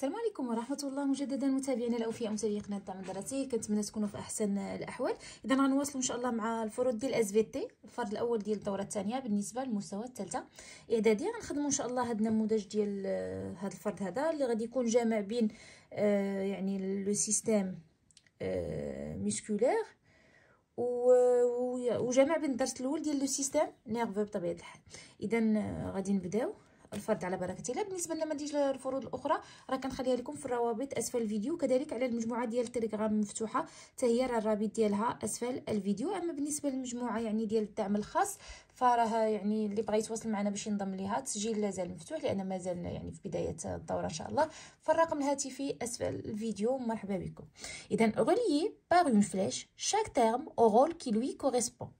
السلام عليكم ورحمه الله مجددا متابعينا الاوفياء متابعي قناه دعم دراسي كنتمنى تكونوا في احسن الاحوال اذا غنواصلوا ان شاء الله مع الفروض ديال اس في تي الفرض الاول ديال الدوره الثانيه بالنسبه للمستوى الثالثه اعدادي غنخدموا ان شاء الله هذا النموذج ديال هذا آه، الفرض هذا اللي غادي يكون جامع بين آه، يعني لو سيستيم آه ميسكولير وجامع بين الدرس الاول ديال لو سيستيم نيرفو بطبيعه الحال اذا آه، غادي نبداو الفرد على بركه الله بالنسبه لنماذج الفروض الاخرى راه كنخليها لكم في الروابط اسفل الفيديو كذلك على المجموعه ديال التليجرام مفتوحه حتى هي راه الرابط ديالها اسفل الفيديو اما بالنسبه للمجموعه يعني ديال الدعم الخاص فراه يعني اللي بغى يتواصل معنا باش ينضم ليها التسجيل لازال مفتوح لان مازالنا يعني في بدايه الدوره ان شاء الله فالرقم الهاتفي اسفل الفيديو مرحبا بكم اذا relié بار اون فلاش شاك تيرم او رول كي لوي كوريسبون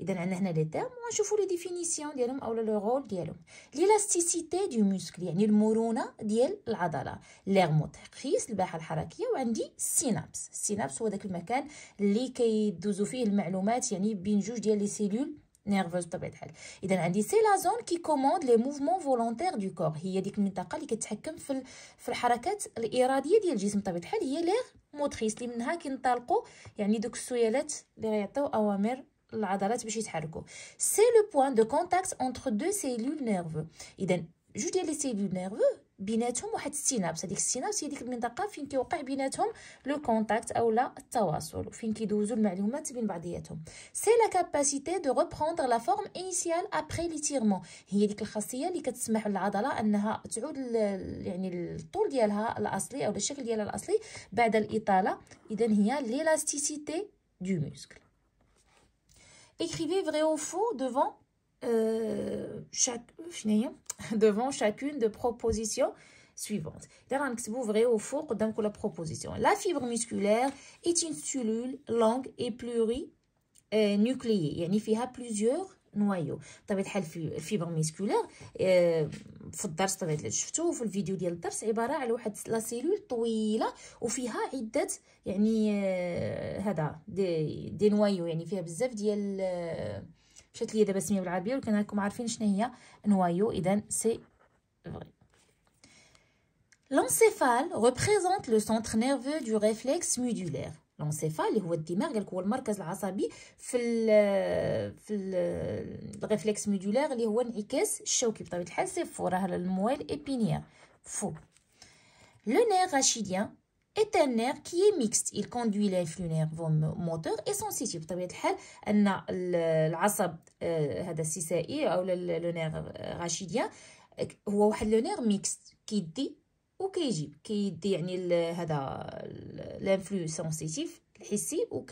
اذا عندنا هنا لي تيرم ونشوفوا لي ديفينيسيون ديالهم اولا لو رول ديالهم ليلاستيسيتي دو موسكل يعني المرونه ديال العضله ليغ موتريس الباحه الحركيه وعندي السينابس السينابس هو داك المكان اللي كيدوزو فيه المعلومات يعني بين جوج ديال لي سيلول نيرفوز بطبيعه الحال اذا عندي سي لا زون كي كوموند لي موفمون فولونتير دو كور هي ديك المنطقه اللي كتحكم في في الحركات الاراديه ديال الجسم بطبيعه الحال هي ليغ موتريس اللي منها كينطلقوا يعني دوك السيالات اللي غيعطيو اوامر العضلات باش يتحركوا سي لو بوين دو كونتاكت اونتر دو سيلول نيرفو اذا جوج ديال لي سيلول نيرفو بيناتهم واحد السينابس هذيك السينابس هي ديك المنطقه فين كيوقع بيناتهم لو كونتاكت اولا التواصل فين كيدوزوا المعلومات بين بعضياتهم سي لا كاباسيتي دو ريبروندر لا فورم انيسيال ابري ليتيرمون هي ديك الخاصيه اللي كتسمح للعضله انها تعود يعني الطول ديالها الاصلي او الشكل ديالها الاصلي بعد الاطاله اذا هي ليلاستيسيتي دو موسكل Écrivez vrai ou faux devant, euh, chaque, devant chacune des propositions suivantes. vrai ou faux la proposition. La fibre musculaire est une cellule longue et plurinucléée. Euh, Il y a plusieurs نوايو بطبيعه الحال الفيبر ميسكولير آه، في الدرس طبيعه الحال شفتوه في الفيديو ديال الدرس عباره على واحد لا سيلول طويله وفيها عده يعني آه، هذا دي, دي نوايو يعني فيها بزاف ديال آه، مشات ليا دابا السميه بالعربيه ولكن راكم عارفين شنو هي نوايو اذا سي فري L'encéphale représente le centre nerveux du réflexe modulaire. لونسيفال اللي هو الدماغ قالك هو المركز العصبي في ال في الريفلكس ميدولير اللي هو انعكاس الشوكي بطبيعه الحال سي فو راه الموال ابينيير فو لو نير راشيديان est un nerf qui est mixte. Il conduit l'influx nerveux moteur et sensitif. بطبيعة الحال أن العصب آه، هذا السيسائي أو لو نير راشيديان هو واحد لو نير ميكست كيدي Qui ici ou de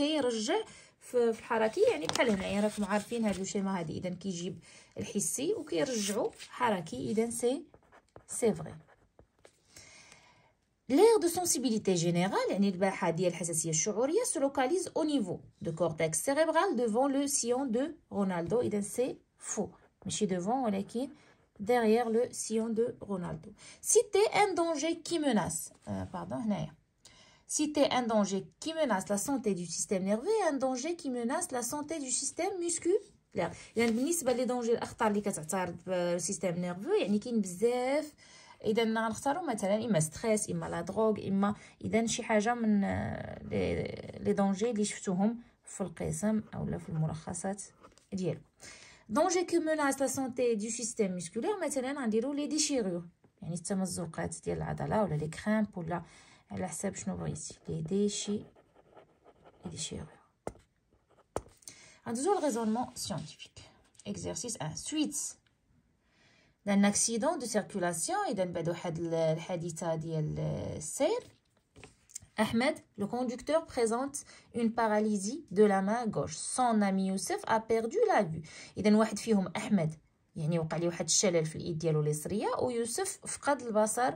l'air de sensibilité générale se localise au niveau du cortex cérébral devant le sillon de Ronaldo et c'est faux. Mais devant, derrière le sillon de Ronaldo. Citer un danger qui menace. Euh, pardon, Citer un danger qui menace la santé du système nerveux et un danger qui menace la santé du système musculaire. يعني بالنسبه لي دونجي الاخطار اللي كتعترض بالسيستم نيرفو يعني كاين بزاف اذا غنختاروا مثلا اما ستريس اما لا دروغ اما اذا شي حاجه من لي دونجي اللي شفتوهم في القسم اولا في الملخصات ديالكم danger que menace la santé du système musculaire, maintenant, on dirait les déchirures. Il y a des les nous Les déchets, raisonnement scientifique. Exercice 1. Dans d'un accident de circulation et y a Ahmed, le conducteur, présente une paralysie de la main gauche. Son ami Youssef a perdu la vue. إذا واحد فيهم أحمد يعني وقع ليه واحد الشلل في الإيد ديالو اليسرية ويوسف فقد البصر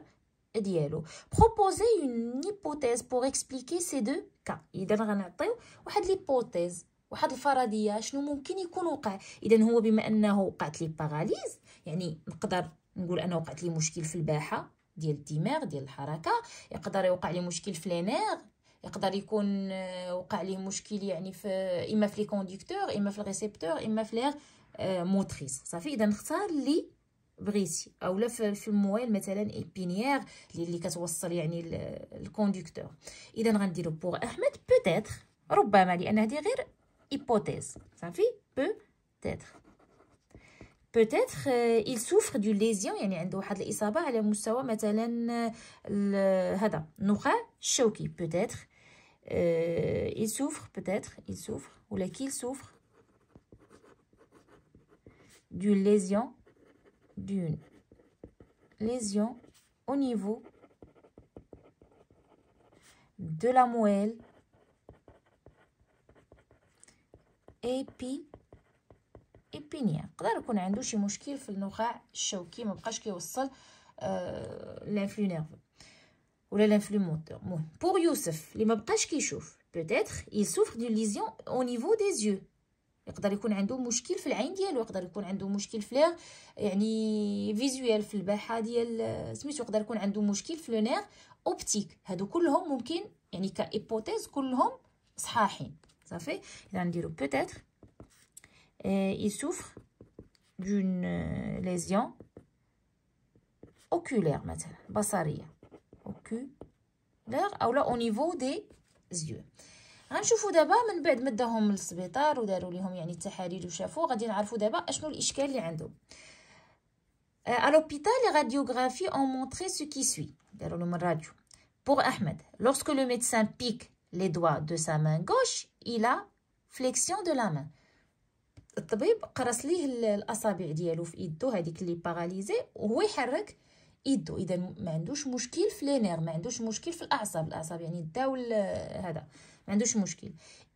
ديالو. Proposer une hypothèse pour expliquer ces deux cas. إذا غنعطيو واحد ليبوتيز واحد الفرضية شنو ممكن يكون وقع. إذا هو بما أنه وقعت لي باراليز يعني نقدر نقول أنه وقعت لي مشكل في الباحة ديال الدماغ ديال الحركه يقدر يوقع لي مشكل في لينير يقدر يكون آه، وقع ليه مشكل يعني في اما في لي كونديكتور اما في الريسيبتور اما في لير آه، موتريس صافي اذا نختار لي بغيتي اولا في الموال مثلا ايبينيير اللي كتوصل يعني الكونديكتور اذا غنديرو بوغ احمد بوتيتر ربما لان هذه غير ايبوتيز صافي بوتيتر Peut-être euh, il souffre du lésion يعني عنده واحد الاصابه على مستوى مثلا هذا النخاع الشوكي être euh, il souffre peut-être il souffre ou qui qu'il souffre d'une lésion d'une lésion au niveau de la moelle et puis ايبينيا يقدر يكون عنده شي مشكل في النخاع الشوكي ما بقاش كيوصل آه لانفلو نيرف ولا لانفلو موتور المهم بور يوسف اللي ما بقاش كيشوف بوتيتر يسوفر دو ليزيون او نيفو دي زيو يقدر يكون عنده مشكل في العين ديالو يقدر يكون عنده مشكل في لير يعني فيزويال في الباحه ديال آه، سميتو يقدر يكون عنده مشكل في لونير اوبتيك هادو كلهم ممكن يعني كايبوتيز كلهم صحاحين صافي اذا نديرو بوتيتر il souffre d'une euh, lésion oculaire, maintenant. oculaire au niveau des yeux euh, à l'hôpital les radiographies ont montré ce qui suit pour Ahmed lorsque le médecin pique les doigts de sa main gauche il a flexion de la main الطبيب قرص ليه الاصابع ديالو في يدو هذيك اللي باراليزي وهو يحرك يدو اذا ما عندوش مشكل في لينير ما عندوش مشكل في الاعصاب الاعصاب يعني داو هذا ما عندوش مشكل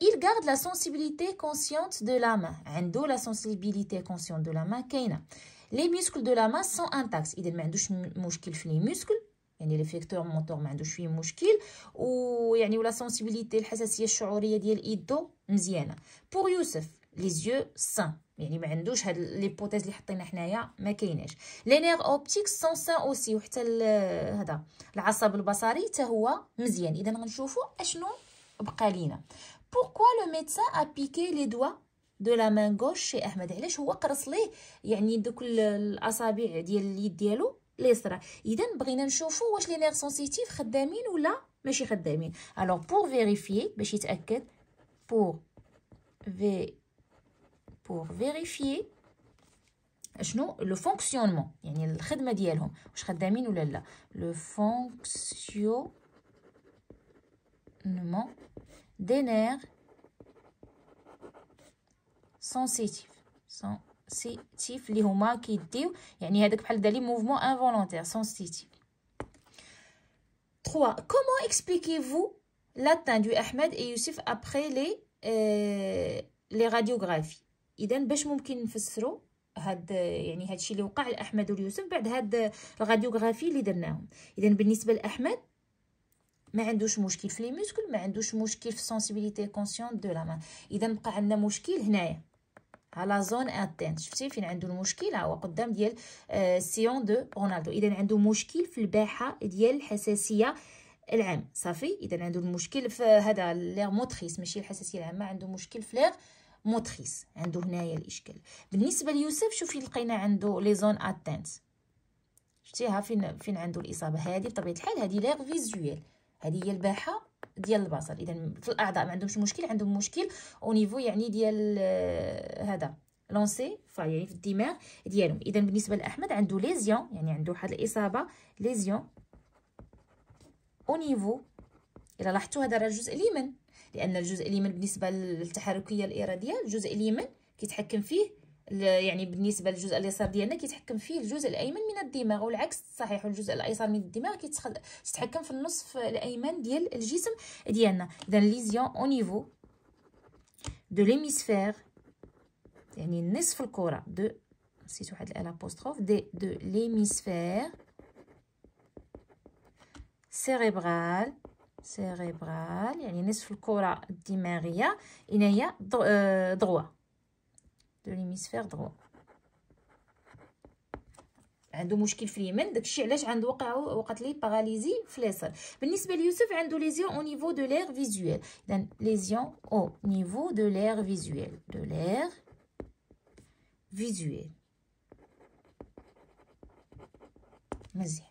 il garde la sensibilité consciente de la main عنده لا sensibilité consciente de la main كاينه لي ميسكل دو لا ما سون انتاكس اذا ما عندوش مشكل في لي ميسكل يعني لي فيكتور موتور ما عندوش فيه مشكل ويعني ولا سونسيبيليتي الحساسيه الشعوريه ديال ايدو مزيانه بور يوسف لي زيو سان يعني ما عندوش هاد ليبوتيز اللي حطينا حنايا ما كايناش لي نير اوبتيك سون سان اوسي وحتى هذا العصب البصري حتى هو مزيان اذا غنشوفوا اشنو بقى لينا بوكو لو ميدسان ابيكي لي دوا دو لا مان غوش شي احمد علاش هو قرص ليه يعني دوك الاصابع ديال اليد ديالو اليسرى اذا بغينا نشوفوا واش لي نير سونسيتيف خدامين ولا ماشي خدامين الوغ بور فيريفيي باش يتاكد بور في pour vérifier شنو لو فونكسيونمون يعني الخدمه ديالهم واش خدامين ولا لا لو فونكسيونمون دي نير سونسيتيف سونسيتيف اللي هما كيديو يعني هذاك بحال دالي موفمون انفولونتير سونسيتيف 3 comment expliquez-vous l'atteinte du Ahmed et Youssef après les euh, les radiographies اذا باش ممكن نفسروا هاد يعني هادشي اللي وقع لاحمد واليوسف بعد هاد الراديوغرافي اللي درناهم اذا بالنسبه لاحمد ما عندوش مشكل في لي ميسكل ما عندوش مشكل في سونسيبيليتي كونسيون دو لا مان اذا بقى عندنا مشكل هنايا على زون انتين شفتي فين عنده المشكل هو قدام ديال سيون دو رونالدو اذا عنده مشكل في الباحه ديال الحساسيه العام صافي اذا عنده المشكل في هذا لير موتريس ماشي الحساسيه العامه عنده مشكل في لير موتريس عنده هنايا الاشكال بالنسبه ليوسف شوفي لقينا عنده لي زون اتانت شتيها فين فين عنده الاصابه هذه بطبيعه الحال هذه ليغ فيزويل هذه هي الباحه ديال البصر اذا في الاعضاء ما عندهمش مشكل عندهم مشكل او نيفو يعني ديال آه، هذا لونسي يعني في الدماغ ديالهم اذا بالنسبه لاحمد عنده ليزيون يعني عنده واحد الاصابه ليزيون او نيفو الا لاحظتوا هذا راه الجزء اليمين لان الجزء اليمين بالنسبه للتحركيه الاراديه الجزء اليمين كيتحكم فيه يعني بالنسبه للجزء اليسار ديالنا كيتحكم فيه الجزء الايمن من الدماغ والعكس صحيح الجزء الايسر من الدماغ كيتحكم في النصف الايمن ديال الجسم ديالنا اذا ليزيون او نيفو دو ليميسفير يعني نصف الكره دو نسيت واحد الابوستروف دي دو ليميسفير سيريبرال Cérébrale, il y a un nœud de la corps de Maria, il y a un droit e, de l'hémisphère droit. Il a un problème, de l'aimant, a un autre il a une paralysie. Il y a un autre problème, il a une lésion au niveau de l'air visuel. une lésion au niveau de l'air visuel. De l'air visuel. Merci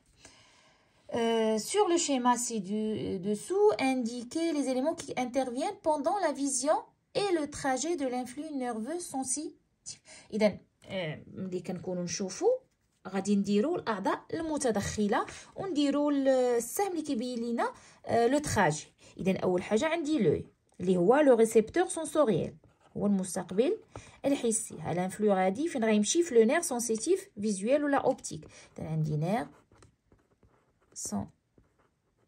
sur le schéma ci-dessous, indiquer les éléments qui interviennent pendant la vision et le trajet de l'influx nerveux sensitif. Et إذا ملي كنكونوا نشوفوا غادي نديروا الاعضاء المتدخله ونديروا السهم اللي كيبين لينا لو تراجي اذا اول حاجه عندي لو اللي هو لو ريسيبتور سنسوريال هو المستقبل الحسي على الانفلو غادي فين غيمشي في لو نير سنسيتيف فيزويل ولا اوبتيك اذا عندي نير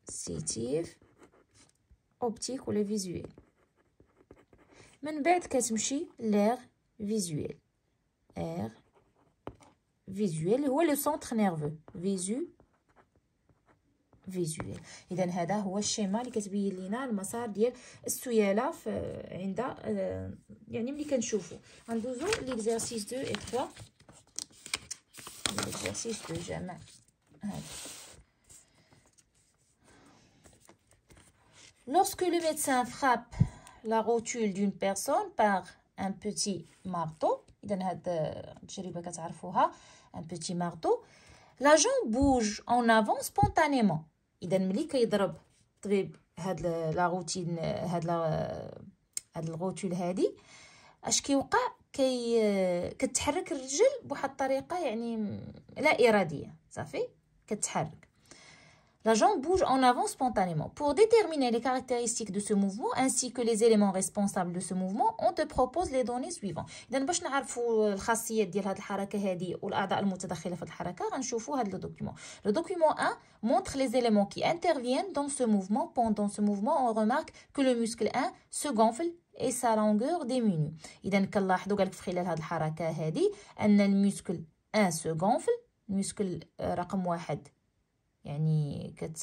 Sensitive, optique ou le visuel. Mais une bête qui est c'est l'air visuel. Air visuel, c'est le centre nerveux. Visuel. Et là, c'est le schéma qui est là, le massage. Il y a L'exercice 2 et 3. L'exercice 2, j'aime. Lorsque le médecin frappe la rotule d'une personne par un petit marteau, un petit marteau, la jambe bouge en avant spontanément. Il ملي كيضرب طبيب هاد لا روتين هاد لا هاد الروتول هادي اش كيوقع كي كتحرك الرجل بواحد الطريقه يعني لا اراديه صافي كتحرك La jambe bouge en avant spontanément. Pour déterminer les caractéristiques de ce mouvement ainsi que les éléments responsables de ce mouvement, on te propose les données suivantes. le باش نعرفوا ديال هذه 1 montre les éléments qui interviennent dans ce mouvement. Pendant ce mouvement, on remarque que le muscle 1 se gonfle et sa longueur diminue. Donc, كنلاحظوا قالك في خلال هذه الحركة هذه 1 se gonfle, muscle euh, يعني كت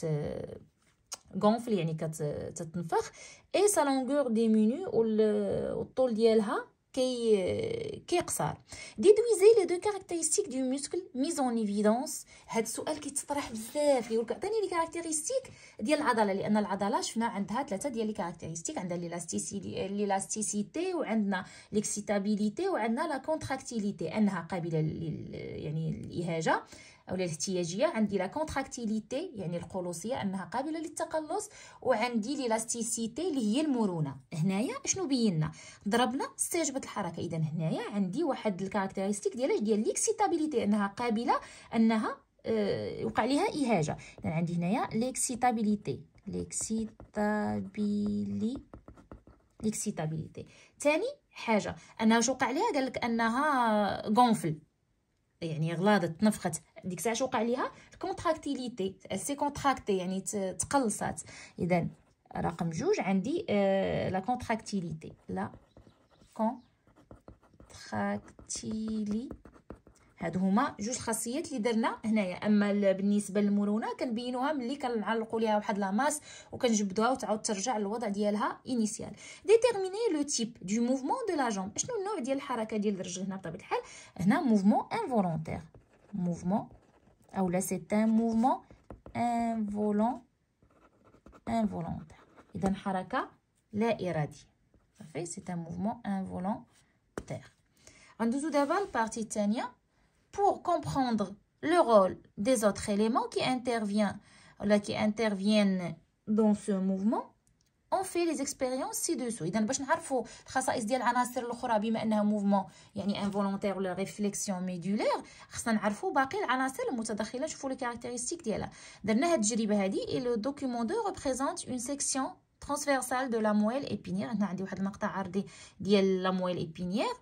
غونفل يعني كتنفخ اي سا لونغور مينو والطول ديالها كي كيقصر ديدويزي لي دو كاركتيرستيك دو موسكل ميز اون ايفيدونس هاد السؤال كيتطرح بزاف يقولك عطيني لي كاركتيرستيك ديال العضله لان العضله شفنا عندها ثلاثه ديال لي كاركتيرستيك عندها لاستيسيتي وعندنا ليكسيتابيليتي وعندنا لا كونتراكتيليتي انها قابله يعني الاهاجه او الاحتياجيه عندي لا كونتراكتيليتي يعني القلوصيه انها قابله للتقلص وعندي ليلاستيسيتي اللي هي المرونه هنايا شنو بينا ضربنا استجابه الحركه اذا هنايا عندي واحد الكاركتيرستيك ديالاش ديال ليكسيتابيليتي انها قابله انها أه وقع لها اهاجه اذا عندي هنايا ليكسيتابيليتي ليكسيتابيلي ليكسيتابيليتي ثاني حاجه انها شو وقع ليها قال لك انها غونفل يعني غلاضت تنفخت ديك الساعه وقع ليها الكونتراكتيليتي سي كونتراكتي يعني تقلصات اذا رقم جوج عندي آه لا كونتراكتيليتي لا كونتراكتيليتي هادو هما جوج خاصيات اللي درنا هنايا اما بالنسبه للمرونه كنبينوها ملي كنعلقوا ليها واحد لاماس وكنجبدوها وتعاود ترجع للوضع ديالها انيسيال ديتيرميني لو تيب دو موفمون دو لا جون شنو النوع ديال الحركه ديال الرجل هنا بطبيعه الحال هنا موفمون انفولونتير موفمون اولا سي تان موفمون انفولون انفولونتير اذا حركه لا اراديه صافي سي تان موفمون انفولونتير غندوزو دابا للبارتي الثانيه pour comprendre le rôle des autres éléments qui interviennent, dans ce mouvement, on fait les expériences ci-dessous. Donc, pour savoir les caractéristiques des autres éléments, comme un mouvement involontaire ou la réflexion médulaire, il faut savoir les caractéristiques des autres éléments, voir les caractéristiques et le document 2 représente une section transversale de la moelle épinière. On a de la moelle épinière.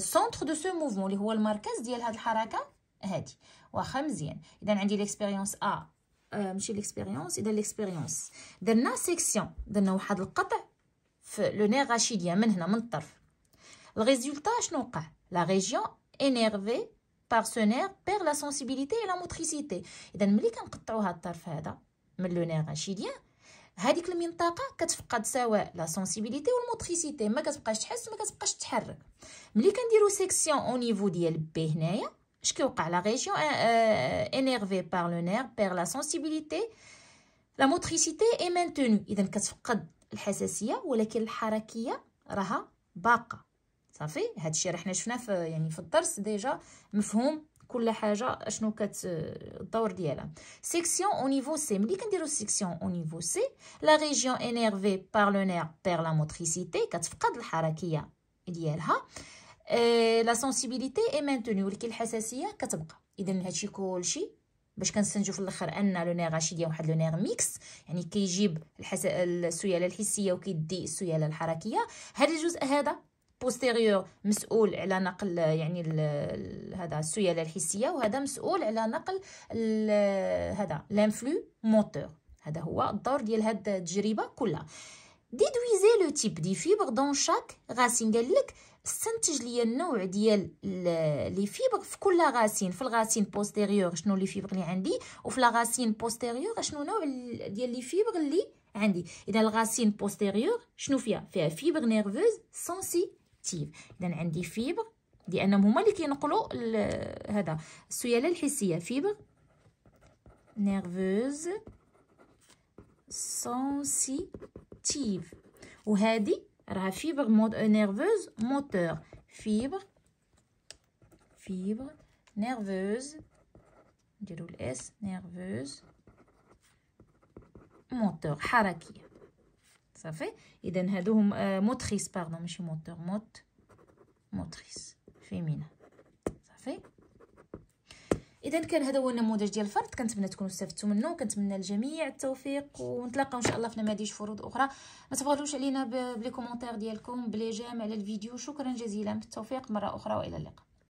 سونتر دو سو موفمون اللي هو المركز ديال هاد الحركه هادي واخا مزيان اذا عندي ليكسبيريونس ا آه. ماشي ليكسبيريونس اذا ليكسبيريونس درنا سيكسيون درنا واحد القطع في لو نير غاشيديا من هنا من الطرف الريزولتا شنو وقع لا ريجيون انيرفي بار سو نير بير لا سونسيبيليتي اي لا موتريسيتي اذا ملي كنقطعوا هاد الطرف هذا من لو نير غاشيديا هذيك المنطقه كتفقد سواء لا سونسيبيليتي والموتريسيتي ما كتبقاش تحس ما كتبقاش تحرك ملي كنديرو سيكسيون او نيفو ديال بي هنايا اش كيوقع لا ريجيون انيرفي بار لو نير بير لا سونسيبيليتي لا موتريسيتي اي مينتينو اذا كتفقد الحساسيه ولكن الحركيه راها باقه صافي هادشي راه حنا شفناه في يعني في الدرس ديجا مفهوم كل حاجه شنو كت الدور ديالها سيكسيون او نيفو سي ملي كنديرو سيكسيون او نيفو سي لا ريجيون انيرفي بار لو نير بير لا موتريسيتي كتفقد الحركيه ديالها لا سونسيبيليتي اي مانتوني ولكن الحساسيه كتبقى اذا هادشي كلشي باش كنستنتجو في الاخر ان لو نير ديال واحد لو نير ميكس يعني كيجيب الحس... السياله الحسيه وكيدي السياله الحركيه هذا الجزء هذا بوستيريور مسؤول على نقل يعني هذا السياله الحسيه وهذا مسؤول على نقل هذا لانفلو موتور هذا هو الدور ديال هاد التجربه كلها ديدويزي لو تيب دي فيبر دون شاك غاسين قال لك استنتج ليا النوع ديال لي فيبر في كل غاسين في الغاسين بوستيريور شنو لي فيبر اللي عندي وفي لا غاسين بوستيريور شنو نوع ديال لي فيبر اللي عندي اذا الغاسين بوستيريور شنو فيها فيها فيبر نيرفوز سونسي اكتيف اذا عندي فيبر لانهم هما اللي كينقلوا هذا السياله الحسيه فيبر نيرفوز سنسيتيف وهذه راها فيبر مود... نيرفوز موتور فيبر فيبر نيرفوز نديرو الاس نيرفوز موتور حركيه صافي اذا هادو هما موتريس باردون ماشي موتور موت موتريس فيمينا صافي اذا كان هذا هو النموذج ديال الفرد كنتمنى تكونوا استفدتوا منه وكنتمنى الجميع التوفيق ونتلاقاو ان شاء الله في نماذج فروض اخرى ما تبغضوش علينا بلي كومونتير ديالكم بلي جام على الفيديو شكرا جزيلا بالتوفيق مره اخرى والى اللقاء